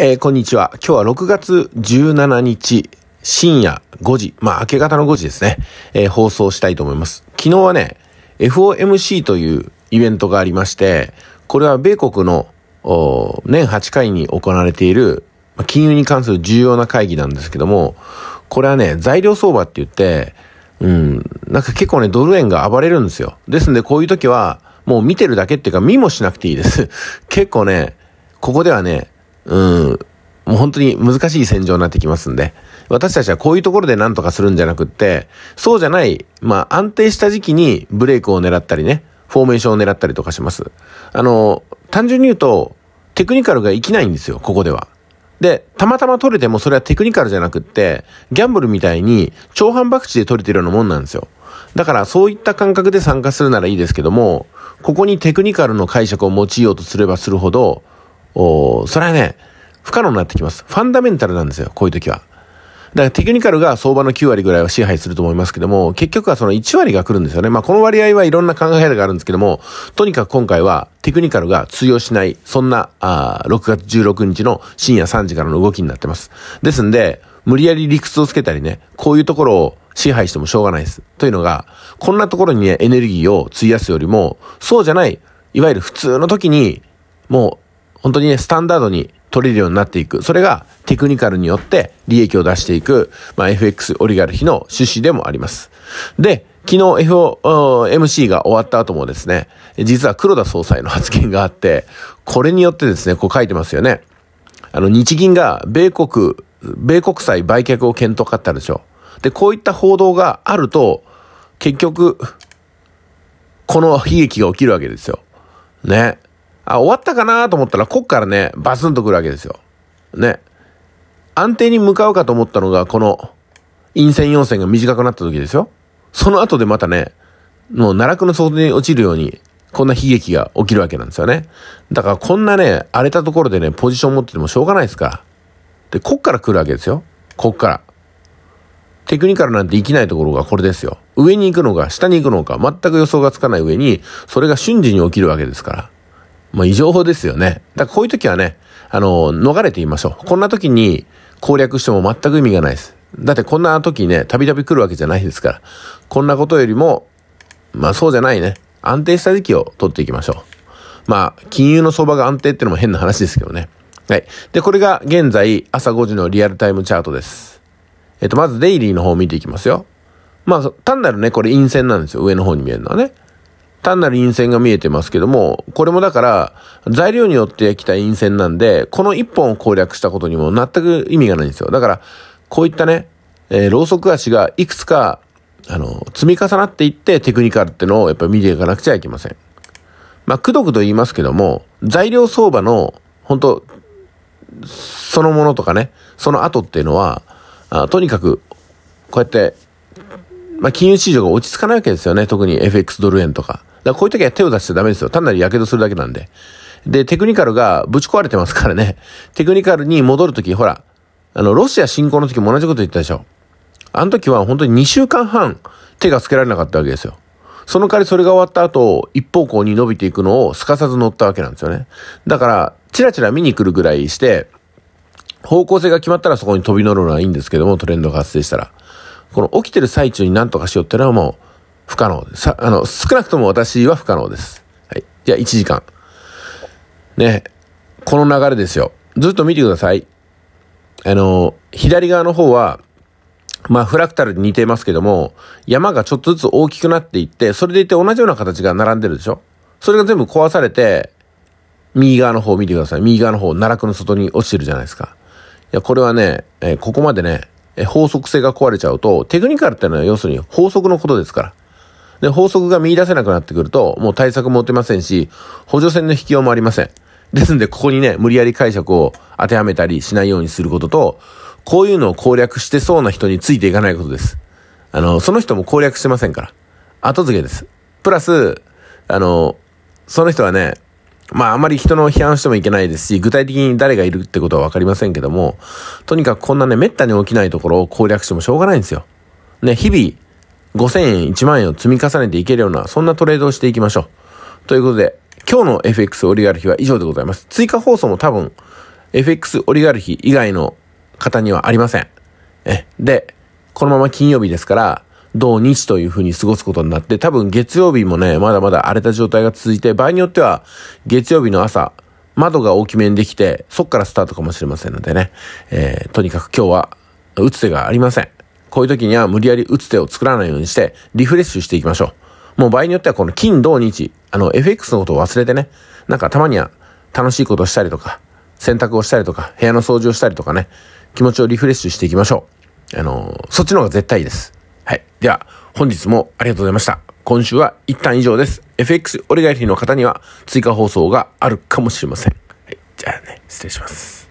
えー、こんにちは。今日は6月17日深夜5時、まあ明け方の5時ですね、えー、放送したいと思います。昨日はね、FOMC というイベントがありまして、これは米国の年8回に行われている金融に関する重要な会議なんですけども、これはね、材料相場って言って、うん、なんか結構ね、ドル円が暴れるんですよ。ですんでこういう時は、もう見てるだけっていうか見もしなくていいです。結構ね、ここではね、うん、もう本当に難しい戦場になってきますんで、私たちはこういうところで何とかするんじゃなくって、そうじゃない、まあ安定した時期にブレイクを狙ったりね、フォーメーションを狙ったりとかします。あの、単純に言うと、テクニカルが生きないんですよ、ここでは。で、たまたま取れてもそれはテクニカルじゃなくって、ギャンブルみたいに長反博打で取れてるようなもんなんですよ。だからそういった感覚で参加するならいいですけども、ここにテクニカルの解釈を用いようとすればするほど、おそれはね、不可能になってきます。ファンダメンタルなんですよ、こういう時は。だからテクニカルが相場の9割ぐらいは支配すると思いますけども、結局はその1割が来るんですよね。まあこの割合はいろんな考え方があるんですけども、とにかく今回はテクニカルが通用しない、そんな、あ6月16日の深夜3時からの動きになってます。ですんで、無理やり理屈をつけたりね、こういうところを支配してもしょうがないです。というのが、こんなところにね、エネルギーを費やすよりも、そうじゃない、いわゆる普通の時に、もう本当にね、スタンダードに取れるようになっていく。それがテクニカルによって利益を出していく、まあ、FX オリガルヒの趣旨でもあります。で、昨日 FOMC が終わった後もですね、実は黒田総裁の発言があって、これによってですね、こう書いてますよね。あの、日銀が米国、米国債売却を検討かったでしょ。で、こういった報道があると、結局、この悲劇が起きるわけですよ。ね。あ、終わったかなと思ったら、こっからね、バスンと来るわけですよ。ね。安定に向かうかと思ったのが、この、陰線陽線が短くなった時ですよ。その後でまたね、もう奈落の底に落ちるように、こんな悲劇が起きるわけなんですよね。だからこんなね、荒れたところでね、ポジション持っててもしょうがないですから。で、こっから来るわけですよ。こっから。テクニカルなんて生きないところがこれですよ。上に行くのか、下に行くのか、全く予想がつかない上に、それが瞬時に起きるわけですから。まあ、異常法ですよね。だからこういう時はね、あの、逃れていましょう。こんな時に攻略しても全く意味がないです。だってこんな時ね、たびたび来るわけじゃないですから。こんなことよりも、まあそうじゃないね。安定した時期を取っていきましょう。まあ、金融の相場が安定ってのも変な話ですけどね。はい。で、これが現在朝5時のリアルタイムチャートです。えっと、まずデイリーの方を見ていきますよ。まあ、単なるね、これ陰線なんですよ。上の方に見えるのはね。単なる陰線が見えてますけども、これもだから、材料によってきた陰線なんで、この一本を攻略したことにも全く意味がないんですよ。だから、こういったね、えー、ろうそく足がいくつか、あの、積み重なっていってテクニカルってのをやっぱり見ていかなくちゃいけません。まあ、くどくど言いますけども、材料相場の、本当そのものとかね、その後っていうのは、あとにかく、こうやって、まあ、金融市場が落ち着かないわけですよね。特に FX ドル円とか。からこういう時は手を出しちゃダメですよ。単なる火傷するだけなんで。で、テクニカルがぶち壊れてますからね。テクニカルに戻るとき、ほら、あの、ロシア侵攻の時も同じこと言ったでしょ。あの時は本当に2週間半手がつけられなかったわけですよ。その代わりそれが終わった後、一方向に伸びていくのをすかさず乗ったわけなんですよね。だから、チラチラ見に来るぐらいして、方向性が決まったらそこに飛び乗るのはいいんですけども、トレンドが発生したら。この起きてる最中に何とかしようってのはもう、不可能です。あの、少なくとも私は不可能です。はい。じゃあ1時間。ね。この流れですよ。ずっと見てください。あの、左側の方は、まあ、フラクタルに似てますけども、山がちょっとずつ大きくなっていって、それでいて同じような形が並んでるでしょそれが全部壊されて、右側の方を見てください。右側の方、奈落の外に落ちてるじゃないですか。いや、これはね、えー、ここまでね、えー、法則性が壊れちゃうと、テクニカルってのは要するに法則のことですから。で、法則が見出せなくなってくると、もう対策も打てませんし、補助線の引きようもありません。ですんで、ここにね、無理やり解釈を当てはめたりしないようにすることと、こういうのを攻略してそうな人についていかないことです。あの、その人も攻略してませんから。後付けです。プラス、あの、その人はね、まああまり人の批判してもいけないですし、具体的に誰がいるってことはわかりませんけども、とにかくこんなね、滅多に起きないところを攻略してもしょうがないんですよ。ね、日々、5000円、1万円を積み重ねていけるような、そんなトレードをしていきましょう。ということで、今日の FX オリガルヒは以上でございます。追加放送も多分、FX オリガルヒ以外の方にはありません。え、で、このまま金曜日ですから、土日という風に過ごすことになって、多分月曜日もね、まだまだ荒れた状態が続いて、場合によっては、月曜日の朝、窓が大きめにできて、そっからスタートかもしれませんのでね、えー、とにかく今日は、打つ手がありません。こういう時には無理やり打つ手を作らないようにして、リフレッシュしていきましょう。もう場合によってはこの金、土、日、あの、FX のことを忘れてね、なんかたまには楽しいことしたりとか、洗濯をしたりとか、部屋の掃除をしたりとかね、気持ちをリフレッシュしていきましょう。あの、そっちの方が絶対いいです。はい。では、本日もありがとうございました。今週は一旦以上です。FX オリガリリィの方には追加放送があるかもしれません。はい。じゃあね、失礼します。